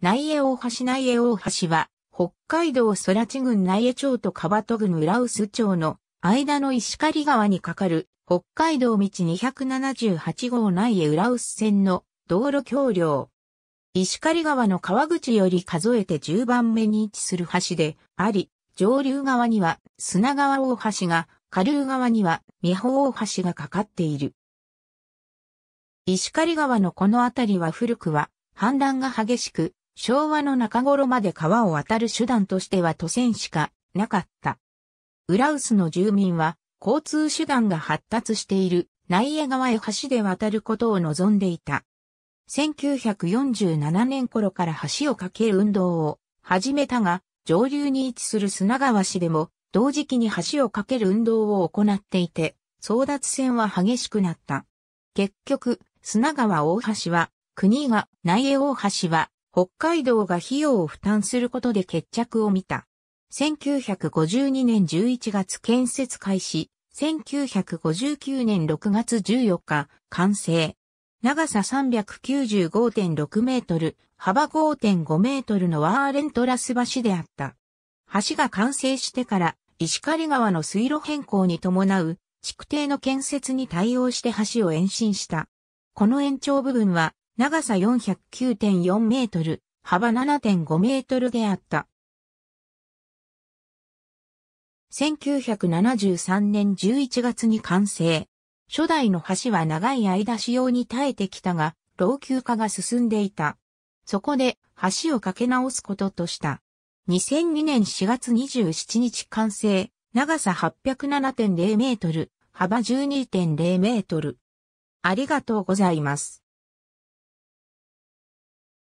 内江大橋内江大橋は、北海道空地郡内江町と川戸郡浦臼町の間の石狩川に架かる北海道道278号内江浦臼線の道路橋梁。石狩川の川口より数えて10番目に位置する橋であり、上流側には砂川大橋が、下流側には三保大橋が架かっている。石狩川のこの辺りは古くは氾濫が激しく、昭和の中頃まで川を渡る手段としては都線しかなかった。浦薄の住民は交通手段が発達している内江川へ橋で渡ることを望んでいた。1947年頃から橋を架ける運動を始めたが、上流に位置する砂川市でも同時期に橋を架ける運動を行っていて、争奪戦は激しくなった。結局、砂川大橋は、国が内江大橋は北海道が費用を負担することで決着を見た。1952年11月建設開始、1959年6月14日完成。長さ395.6メートル、幅5.5メートルのワーレントラス橋であった。橋が完成してから石狩川の水路変更に伴う築堤の建設に対応して橋を延伸した。この延長部分は長さ409.4メートル、幅7.5メートルであった。1973年11月に完成。初代の橋は長い間使用に耐えてきたが、老朽化が進んでいた。そこで橋を架け直すこととした。2002年4月27日完成、長さ807.0メートル、幅12.0メートル。ありがとうございます。